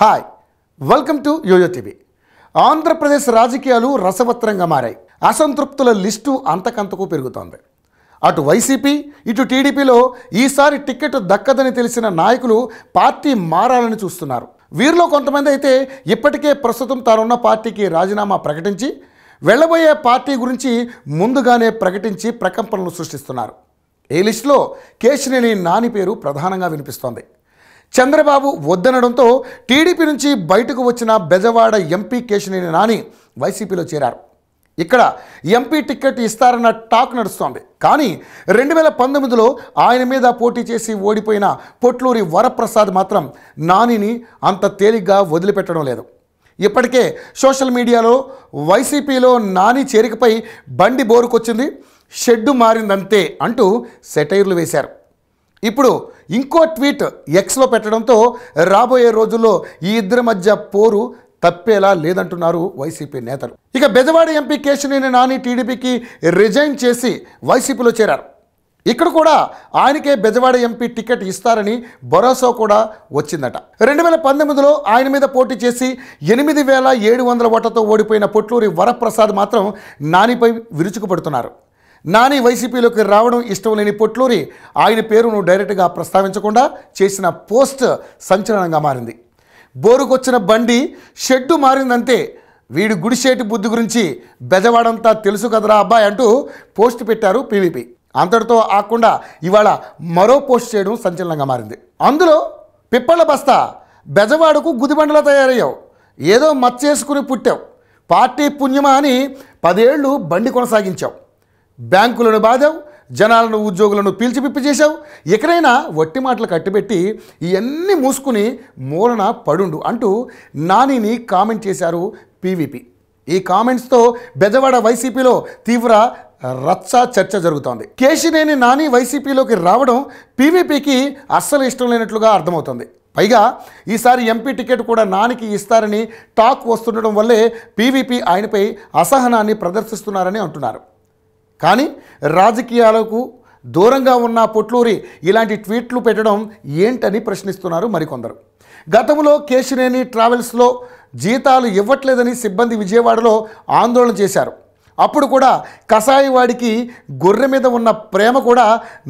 hi welcome to YoYo TV Andhra Pradesh రాజకీయాలు రసవత్రంగా మారాయి అసంతృప్తుల లిస్టు అంతకంతకు పెరుగుతోంది అటు వైసీపీ ఇటు టీడీపీలో ఈసారి టికెట్ దక్కదని తెలిసిన నాయకులు పార్టీ మారాలని చూస్తున్నారు వీరిలో కొంతమంది అయితే ఇప్పటికే ప్రస్తుతం తానున్న పార్టీకి రాజీనామా ప్రకటించి వెళ్ళబోయే పార్టీ గురించి ముందుగానే ప్రకటించి ప్రకంపనలు సృష్టిస్తున్నారు ఈ లిస్టులో కేశినేని నాని పేరు ప్రధానంగా వినిపిస్తోంది చంద్రబాబు వద్దనడంతో టీడీపీ నుంచి బయటకు వచ్చిన బెజవాడ ఎంపీ కేశినేని నాని వైసీపీలో చేరారు ఇక్కడ ఎంపీ టిక్కెట్ ఇస్తారన్న టాక్ నడుస్తోంది కానీ రెండు వేల పంతొమ్మిదిలో ఆయన మీద పోటీ చేసి ఓడిపోయిన పొట్లూరి వరప్రసాద్ మాత్రం నానిని అంత తేలిగ్గా వదిలిపెట్టడం లేదు ఇప్పటికే సోషల్ మీడియాలో వైసీపీలో నాని చేరికపై బండి బోరుకొచ్చింది షెడ్డు మారిందంతే అంటూ సెటైర్లు వేశారు ఇప్పుడు ఇంకో ట్వీట్ ఎక్స్లో పెట్టడంతో రాబోయే రోజుల్లో ఈ ఇద్దరి మధ్య పోరు తప్పేలా లేదంటున్నారు వైసీపీ నేతలు ఇక బెజవాడ ఎంపీ కేశినేని నాని టీడీపీకి రిజైన్ చేసి వైసీపీలో చేరారు ఇక్కడ కూడా ఆయనకే బెజవాడ ఎంపీ టికెట్ ఇస్తారని భరోసా కూడా వచ్చిందట రెండు వేల పంతొమ్మిదిలో ఆయన మీద పోటీ చేసి ఎనిమిది వేల ఏడు వందల ఓటతో ఓడిపోయిన పొట్లూరి వరప్రసాద్ మాత్రం నానిపై విరుచుకుపడుతున్నారు నాని వైసీపీలోకి రావడం ఇష్టం లేని పొట్లూరి ఆయన పేరును డైరెక్ట్గా ప్రస్తావించకుండా చేసిన పోస్ట్ సంచలనంగా మారింది బోరుకొచ్చిన బండి షెడ్డు మారిందంతే వీడి గుడిసేటి బుద్ధి గురించి బెజవాడంతా తెలుసు కదరా అబ్బాయి అంటూ పోస్ట్ పెట్టారు పీవీపీ అంతటితో ఆకుండా ఇవాళ మరో పోస్ట్ చేయడం సంచలనంగా మారింది అందులో పిప్పళ్ళ బస్తా బెజవాడకు గుదిబండలా తయారయ్యావు ఏదో మచ్చేసుకుని పుట్టావు పార్టీ పుణ్యమా అని పదేళ్లు బండి కొనసాగించావు బ్యాంకులను బాధావు జనాలను ఉద్యోగులను పీల్చిపిప్పి చేశావు ఎక్కడైనా వట్టి మాటలు కట్టిపెట్టి ఇవన్నీ మూసుకుని మూలన పడుండు అంటూ నానిని కామెంట్ చేశారు పీవీపీ ఈ కామెంట్స్తో బెజవాడ వైసీపీలో తీవ్ర రచ్చ చర్చ జరుగుతోంది కేశినేని నాని వైసీపీలోకి రావడం పీవీపీకి అస్సలు ఇష్టం లేనట్లుగా అర్థమవుతుంది పైగా ఈసారి ఎంపీ టికెట్ కూడా నానికి ఇస్తారని టాక్ వస్తుండడం వల్లే పీవీపీ ఆయనపై అసహనాన్ని ప్రదర్శిస్తున్నారని అంటున్నారు కానీ రాజకీయాలకు దూరంగా ఉన్న పొట్లూరి ఇలాంటి ట్వీట్లు పెట్టడం ఏంటని ప్రశ్నిస్తున్నారు మరికొందరు గతంలో కేశినేని ట్రావెల్స్లో జీతాలు ఇవ్వట్లేదని సిబ్బంది విజయవాడలో ఆందోళన చేశారు అప్పుడు కూడా కసాయివాడికి గొర్రె మీద ఉన్న ప్రేమ కూడా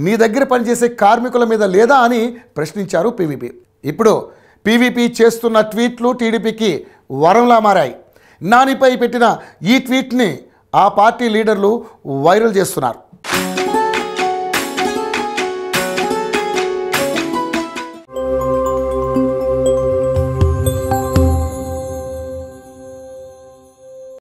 నీ దగ్గర పనిచేసే కార్మికుల మీద లేదా అని ప్రశ్నించారు పీవీపీ ఇప్పుడు పీవీపీ చేస్తున్న ట్వీట్లు టీడీపీకి వరంలా మారాయి నానిపై పెట్టిన ఈ ట్వీట్ని ఆ పార్టీ లీడర్లు వైరల్ చేస్తున్నారు